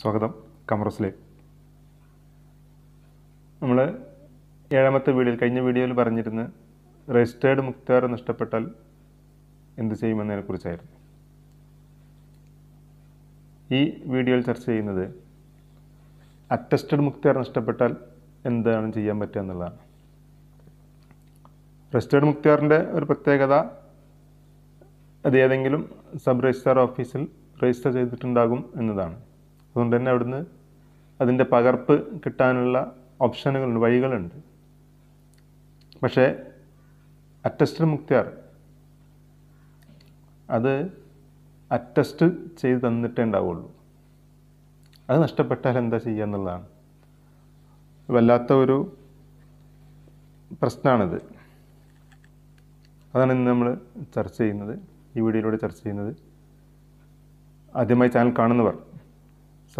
സ്വാഗതം കമറസിലെ നമ്മൾ ഏഴാമത്തെ വീഡിയോയിൽ കഴിഞ്ഞ വീഡിയോയിൽ പറഞ്ഞിരുന്ന രജിസ്റ്റേർഡ് മുക്താർ നഷ്ടപ്പെട്ടാൽ എന്ത് ചെയ്യുമെന്നതിനെ കുറിച്ചായിരുന്നു ഈ വീഡിയോയിൽ ചർച്ച ചെയ്യുന്നത് അറ്റസ്റ്റഡ് മുക്താർ നഷ്ടപ്പെട്ടാൽ എന്താണ് ചെയ്യാൻ പറ്റുക എന്നുള്ളതാണ് രജിസ്റ്റേർഡ് മുക്താറിൻ്റെ ഒരു പ്രത്യേകത അത് ഏതെങ്കിലും സബ് രജിസ്ട്രാർ ഓഫീസിൽ രജിസ്റ്റർ ചെയ്തിട്ടുണ്ടാകും എന്നതാണ് അതുകൊണ്ട് തന്നെ അവിടുന്ന് അതിൻ്റെ പകർപ്പ് കിട്ടാനുള്ള ഓപ്ഷനുകളുണ്ട് വഴികളുണ്ട് പക്ഷേ അറ്റസ്റ്റഡ് മുക്തിയാർ അത് അറ്റസ്റ്റ് ചെയ്ത് തന്നിട്ടേ ഉണ്ടാവുള്ളൂ അത് നഷ്ടപ്പെട്ടാൽ എന്താ ചെയ്യുക എന്നുള്ളതാണ് വല്ലാത്ത ഒരു പ്രശ്നമാണിത് അതാണ് ഇന്ന് നമ്മൾ ചർച്ച ചെയ്യുന്നത് ഈ വീഡിയോയിലൂടെ ചർച്ച ചെയ്യുന്നത് ആദ്യമായി ചാനൽ കാണുന്നവർ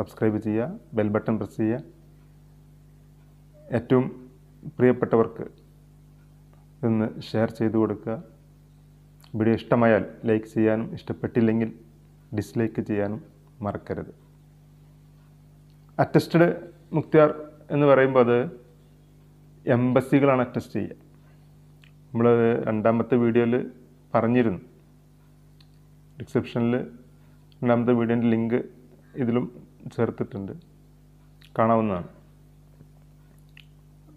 സബ്സ്ക്രൈബ് ചെയ്യുക ബെൽ ബട്ടൺ പ്രസ് ചെയ്യുക ഏറ്റവും പ്രിയപ്പെട്ടവർക്ക് ഇതൊന്ന് ഷെയർ ചെയ്തു കൊടുക്കുക വീഡിയോ ഇഷ്ടമായാൽ ലൈക്ക് ചെയ്യാനും ഇഷ്ടപ്പെട്ടില്ലെങ്കിൽ ഡിസ്ലൈക്ക് ചെയ്യാനും മറക്കരുത് അറ്റസ്റ്റഡ് മുക്തിയാർ എന്ന് പറയുമ്പോൾ അത് എംബസികളാണ് അറ്റസ്റ്റ് ചെയ്യുക നമ്മൾ രണ്ടാമത്തെ വീഡിയോയിൽ പറഞ്ഞിരുന്നു ഡിസ്ക്രിപ്ഷനിൽ രണ്ടാമത്തെ വീഡിയോൻ്റെ ലിങ്ക് ഇതിലും ചേർത്തിട്ടുണ്ട് കാണാവുന്നതാണ്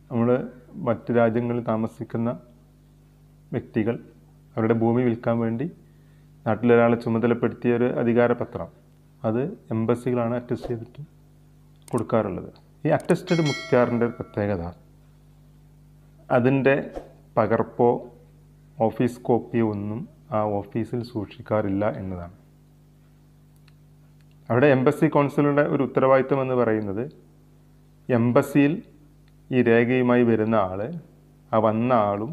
നമ്മൾ മറ്റ് രാജ്യങ്ങളിൽ താമസിക്കുന്ന വ്യക്തികൾ അവരുടെ ഭൂമി വിൽക്കാൻ വേണ്ടി നാട്ടിലൊരാളെ ചുമതലപ്പെടുത്തിയ ഒരു അധികാരപത്രം അത് എംബസികളാണ് അറ്റസ്റ്റ് ചെയ്തിട്ട് കൊടുക്കാറുള്ളത് ഈ അറ്റസ്റ്റഡ് മുക്തിയാറിൻ്റെ ഒരു പ്രത്യേകത അതിൻ്റെ പകർപ്പോ ഓഫീസ് കോപ്പിയോ ഒന്നും ആ ഓഫീസിൽ സൂക്ഷിക്കാറില്ല എന്നതാണ് അവിടെ എംബസി കൗൺസിലുടെ ഒരു ഉത്തരവാദിത്വം എന്ന് പറയുന്നത് എംബസിയിൽ ഈ രേഖയുമായി വരുന്ന ആൾ ആ വന്ന ആളും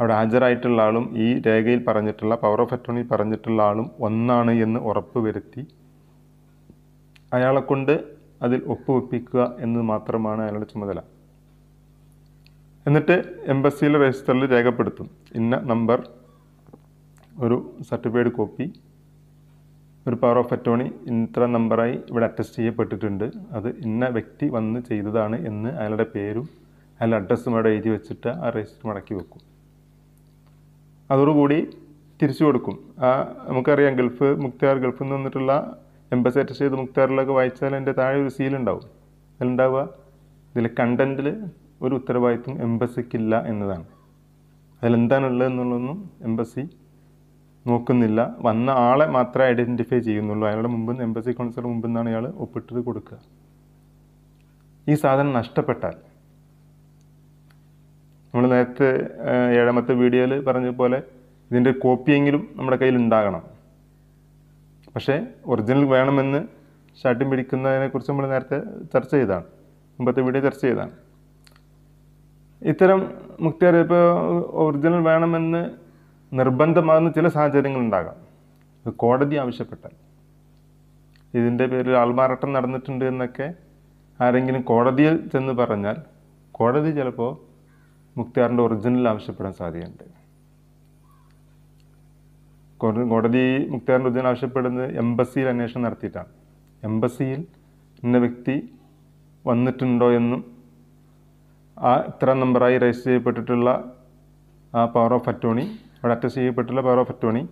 അവിടെ ഹാജരായിട്ടുള്ള ആളും ഈ രേഖയിൽ പറഞ്ഞിട്ടുള്ള പവർ ഓഫ് അറ്റോണിയിൽ പറഞ്ഞിട്ടുള്ള ആളും ഒന്നാണ് എന്ന് ഉറപ്പ് വരുത്തി അയാളെക്കൊണ്ട് അതിൽ ഒപ്പുവെപ്പിക്കുക എന്ന് മാത്രമാണ് അയാളുടെ ചുമതല എന്നിട്ട് എംബസിയിലെ രജിസ്റ്ററിൽ രേഖപ്പെടുത്തും ഇന്ന നമ്പർ ഒരു സർട്ടിഫൈഡ് കോപ്പി ഒരു പവർ ഓഫ് അറ്റോണി ഇത്ര നമ്പറായി ഇവിടെ അറ്റസ്റ്റ് ചെയ്യപ്പെട്ടിട്ടുണ്ട് അത് ഇന്ന വ്യക്തി വന്ന് ചെയ്തതാണ് എന്ന് അയാളുടെ പേരും അയാളുടെ അഡ്രസ്സും അവിടെ എഴുതി വെച്ചിട്ട് ആ രജിസ്റ്റർ മടക്കി വെക്കും അതോടുകൂടി തിരിച്ചു കൊടുക്കും ആ നമുക്കറിയാം ഗൾഫ് മുക്തിയാർ ഗൾഫിൽ നിന്ന് വന്നിട്ടുള്ള എംബസി അറ്റസ്റ്റ് ചെയ്ത് മുക്തിയാറിലൊക്കെ വായിച്ചാൽ എൻ്റെ താഴെ ഒരു സീലുണ്ടാവും അതിലുണ്ടാവുക ഇതിലെ കണ്ടൻറ്റിൽ ഒരു ഉത്തരവാദിത്വം എംബസിക്കില്ല എന്നതാണ് അതിലെന്താണുള്ളത് എന്നുള്ളതൊന്നും എംബസി നോക്കുന്നില്ല വന്ന ആളെ മാത്രമേ ഐഡൻറ്റിഫൈ ചെയ്യുന്നുള്ളൂ അയാളുടെ മുമ്പ് എംബസി കോൺസൽ മുമ്പ് നിന്നാണ് അയാൾ ഒപ്പിട്ടത് കൊടുക്കുക ഈ സാധനം നഷ്ടപ്പെട്ടാൽ നമ്മൾ നേരത്തെ ഏഴാമത്തെ വീഡിയോയിൽ പറഞ്ഞ പോലെ ഇതിൻ്റെ കോപ്പിയെങ്കിലും നമ്മുടെ കയ്യിൽ ഉണ്ടാകണം പക്ഷേ ഒറിജിനൽ വേണമെന്ന് ഷാട്ടും പിടിക്കുന്നതിനെക്കുറിച്ച് നമ്മൾ നേരത്തെ ചർച്ച ചെയ്തതാണ് മുമ്പത്തെ വീഡിയോ ചർച്ച ചെയ്തതാണ് ഇത്തരം മുക്തിയാർ ഇപ്പോൾ ഒറിജിനൽ വേണമെന്ന് നിർബന്ധമാകുന്ന ചില സാഹചര്യങ്ങളുണ്ടാകാം ഇത് കോടതി ആവശ്യപ്പെട്ടാൽ ഇതിൻ്റെ പേരിൽ ആൾമാറാട്ടം നടന്നിട്ടുണ്ട് എന്നൊക്കെ ആരെങ്കിലും കോടതിയിൽ ചെന്ന് പറഞ്ഞാൽ കോടതി ചിലപ്പോൾ മുക്തിയാറിൻ്റെ ഒറിജിനൽ ആവശ്യപ്പെടാൻ സാധ്യതയുണ്ട് കോടതി മുക്തിയാറിൻ്റെ ഒറിജിനൽ ആവശ്യപ്പെടുന്നത് എംബസിയിൽ അന്വേഷണം നടത്തിയിട്ടാണ് എംബസിയിൽ ഇന്ന വ്യക്തി വന്നിട്ടുണ്ടോ എന്നും ആ ഇത്ര നമ്പറായി രജിസ്റ്റർ ചെയ്യപ്പെട്ടിട്ടുള്ള ആ പവർ ഓഫ് അറ്റോണി അവിടെ അറ്റസ്റ്റ് ചെയ്യപ്പെട്ടുള്ള പവർ ഓഫ് അറ്റോണി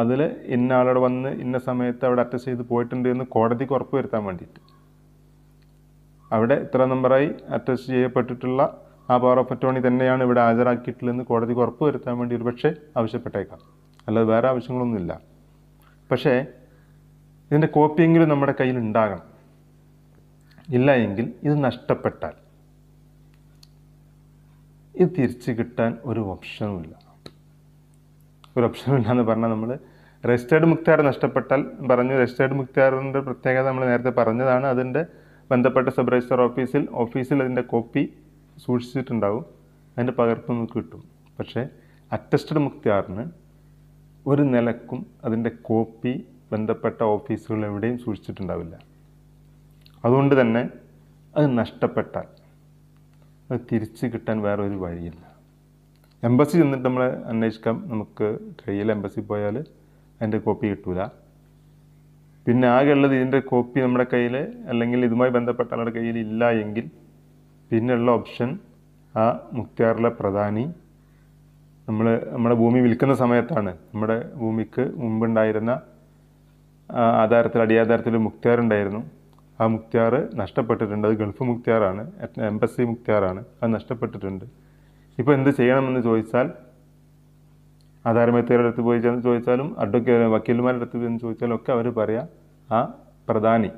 അതിൽ ഇന്ന ആളോട് വന്ന് ഇന്ന സമയത്ത് അവിടെ അറ്റസ്റ്റ് ചെയ്ത് പോയിട്ടുണ്ട് എന്ന് കോടതിക്ക് ഉറപ്പ് വരുത്താൻ വേണ്ടിയിട്ട് അവിടെ ഇത്ര നമ്പറായി അറ്റസ്റ്റ് ചെയ്യപ്പെട്ടിട്ടുള്ള ആ പവർ ഓഫ് അറ്റോണി തന്നെയാണ് ഇവിടെ ഹാജരാക്കിയിട്ടുള്ളതെന്ന് കോടതിക്ക് ഉറപ്പ് വരുത്താൻ വേണ്ടി ഒരു പക്ഷേ ആവശ്യപ്പെട്ടേക്കാം അല്ലാതെ വേറെ ആവശ്യങ്ങളൊന്നുമില്ല പക്ഷേ ഇതിൻ്റെ കോപ്പിയെങ്കിലും നമ്മുടെ കയ്യിൽ ഉണ്ടാകണം ഇല്ല എങ്കിൽ ഇത് നഷ്ടപ്പെട്ടാൽ ഇത് തിരിച്ച് കിട്ടാൻ ഒരു ഓപ്ഷനുമില്ല ഒരു ഓപ്ഷനുമില്ല എന്ന് പറഞ്ഞാൽ നമ്മൾ രജിസ്റ്റേർഡ് മുക്തിയാർ നഷ്ടപ്പെട്ടാൽ പറഞ്ഞു രജിസ്റ്റേർഡ് മുക്തിയാറിൻ്റെ പ്രത്യേകത നമ്മൾ നേരത്തെ പറഞ്ഞതാണ് അതിൻ്റെ ബന്ധപ്പെട്ട സബ് രജിസ്റ്റർ ഓഫീസിൽ ഓഫീസിൽ അതിൻ്റെ കോപ്പി സൂക്ഷിച്ചിട്ടുണ്ടാവും അതിൻ്റെ പകർപ്പ് നമുക്ക് കിട്ടും പക്ഷേ അറ്റസ്റ്റഡ് മുക്തിയാറിന് ഒരു നിലക്കും അതിൻ്റെ കോപ്പി ബന്ധപ്പെട്ട ഓഫീസുകൾ എവിടെയും സൂക്ഷിച്ചിട്ടുണ്ടാവില്ല അതുകൊണ്ട് തന്നെ അത് നഷ്ടപ്പെട്ടാൽ അത് തിരിച്ച് കിട്ടാൻ വേറെ ഒരു വഴിയില്ല എംബസി ചെന്നിട്ട് നമ്മളെ അന്വേഷിക്കാം നമുക്ക് ട്രെയിൽ എംബസി പോയാൽ അതിൻ്റെ കോപ്പി കിട്ടൂല പിന്നെ ആകെ ഉള്ളത് ഇതിൻ്റെ കോപ്പി നമ്മുടെ കയ്യിൽ അല്ലെങ്കിൽ ഇതുമായി ബന്ധപ്പെട്ട ആളുടെ കയ്യിൽ ഇല്ല എങ്കിൽ പിന്നെയുള്ള ഓപ്ഷൻ ആ മുക്തിയാറിലെ പ്രധാനി നമ്മൾ നമ്മുടെ ഭൂമി വിൽക്കുന്ന സമയത്താണ് നമ്മുടെ ഭൂമിക്ക് മുമ്പുണ്ടായിരുന്ന ആധാരത്തിൽ അടിയാധാരത്തിൽ മുക്തിയാറുണ്ടായിരുന്നു ആ മുക്തിയാർ നഷ്ടപ്പെട്ടിട്ടുണ്ട് അത് ഗൾഫ് മുക്തിയാറാണ് എംബസി മുക്തിയാറാണ് അത് നഷ്ടപ്പെട്ടിട്ടുണ്ട് ഇപ്പോൾ എന്ത് ചെയ്യണമെന്ന് ചോദിച്ചാൽ ആധാരമേത്തയുടെ അടുത്ത് പോയി ചെന്ന് ചോദിച്ചാലും അഡ്വക്കേറ്റ് വക്കീൽമാരുടെ അടുത്ത് പോയി ചോദിച്ചാലും ഒക്കെ അവർ പറയാം ആ പ്രധാനി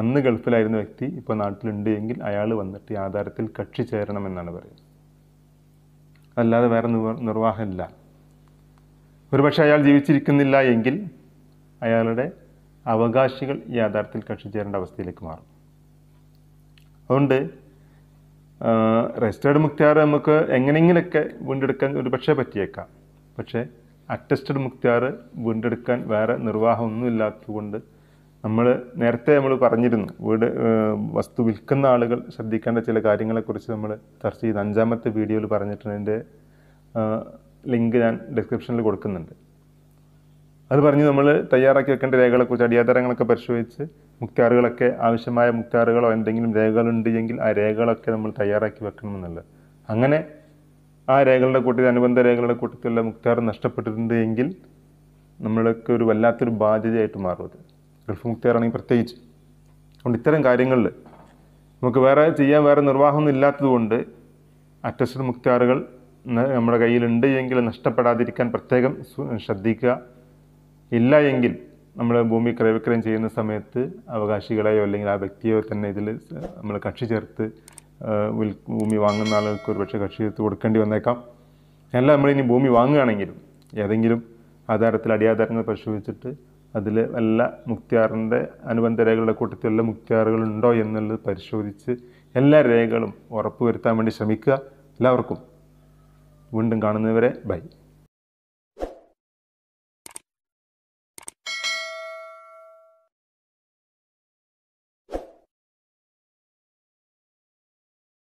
അന്ന് ഗൾഫിലായിരുന്ന വ്യക്തി ഇപ്പോൾ നാട്ടിലുണ്ട് എങ്കിൽ അയാൾ വന്നിട്ട് ഈ ആധാരത്തിൽ കക്ഷി ചേരണമെന്നാണ് പറയുന്നത് അല്ലാതെ വേറെ നിർവാഹമില്ല ഒരുപക്ഷെ അയാൾ ജീവിച്ചിരിക്കുന്നില്ല എങ്കിൽ അയാളുടെ അവകാശികൾ യാഥാർത്ഥ്യത്തിൽ കക്ഷി ചേരേണ്ട അവസ്ഥയിലേക്ക് മാറും അതുകൊണ്ട് രജിസ്റ്റേർഡ് മുക്തിയാർ നമുക്ക് എങ്ങനെയെങ്കിലൊക്കെ വീണ്ടെടുക്കാൻ ഒരു പക്ഷേ പറ്റിയേക്കാം പക്ഷേ അറ്റസ്റ്റഡ് മുക്തിയാർ വീണ്ടെടുക്കാൻ വേറെ നിർവാഹമൊന്നും ഇല്ലാത്തതുകൊണ്ട് നമ്മൾ നേരത്തെ നമ്മൾ പറഞ്ഞിരുന്നു വീട് വസ്തു വിൽക്കുന്ന ആളുകൾ ശ്രദ്ധിക്കേണ്ട ചില കാര്യങ്ങളെക്കുറിച്ച് നമ്മൾ ചർച്ച ചെയ്ത് അഞ്ചാമത്തെ വീഡിയോയിൽ പറഞ്ഞിട്ടുണ്ട് ലിങ്ക് ഞാൻ ഡിസ്ക്രിപ്ഷനിൽ കൊടുക്കുന്നുണ്ട് അത് പറഞ്ഞ് നമ്മൾ തയ്യാറാക്കി വെക്കേണ്ട രേഖകളെക്കുറിച്ച് അടിയാധാരങ്ങളൊക്കെ പരിശോധിച്ച് മുക്താറുകളൊക്കെ ആവശ്യമായ മുക്താറുകളോ എന്തെങ്കിലും രേഖകളുണ്ട് എങ്കിൽ ആ രേഖകളൊക്കെ നമ്മൾ തയ്യാറാക്കി വെക്കണമെന്നല്ല അങ്ങനെ ആ രേഖകളുടെ കൂട്ടത്തിൽ അനുബന്ധ രേഖകളുടെ കൂട്ടത്തിലുള്ള മുക്താർ നഷ്ടപ്പെട്ടിട്ടുണ്ട് എങ്കിൽ നമ്മളൊക്കെ ഒരു വല്ലാത്തൊരു ബാധ്യതയായിട്ട് മാറും ഗൾഫ് മുക്താറാണെങ്കിൽ പ്രത്യേകിച്ച് അതുകൊണ്ട് ഇത്തരം കാര്യങ്ങളിൽ നമുക്ക് വേറെ ചെയ്യാൻ വേറെ നിർവാഹമൊന്നും ഇല്ലാത്തതുകൊണ്ട് അറ്റസ്റ്റഡ് മുക്താറുകൾ നമ്മുടെ കയ്യിലുണ്ട് എങ്കിൽ നഷ്ടപ്പെടാതിരിക്കാൻ പ്രത്യേകം ശ്രദ്ധിക്കുക ഇല്ല എങ്കിൽ നമ്മൾ ഭൂമി ക്രയവിക്രയം ചെയ്യുന്ന സമയത്ത് അവകാശികളെയോ അല്ലെങ്കിൽ ആ വ്യക്തിയോ തന്നെ ഇതിൽ നമ്മൾ കക്ഷി ചേർത്ത് ഭൂമി വാങ്ങുന്ന ആളുകൾക്ക് പക്ഷേ കക്ഷി ചേർത്ത് കൊടുക്കേണ്ടി വന്നേക്കാം അല്ല നമ്മളിനി ഭൂമി വാങ്ങുകയാണെങ്കിലും ഏതെങ്കിലും ആധാരത്തിൽ അടിയാധാരങ്ങൾ പരിശോധിച്ചിട്ട് അതിൽ വല്ല മുക്തിയാറിൻ്റെ അനുബന്ധ രേഖകളുടെ കൂട്ടത്തിൽ വല്ല മുക്തിയാറുകളുണ്ടോ എന്നുള്ളത് പരിശോധിച്ച് എല്ലാ രേഖകളും ഉറപ്പുവരുത്താൻ വേണ്ടി ശ്രമിക്കുക എല്ലാവർക്കും വീണ്ടും കാണുന്നവരെ ബൈ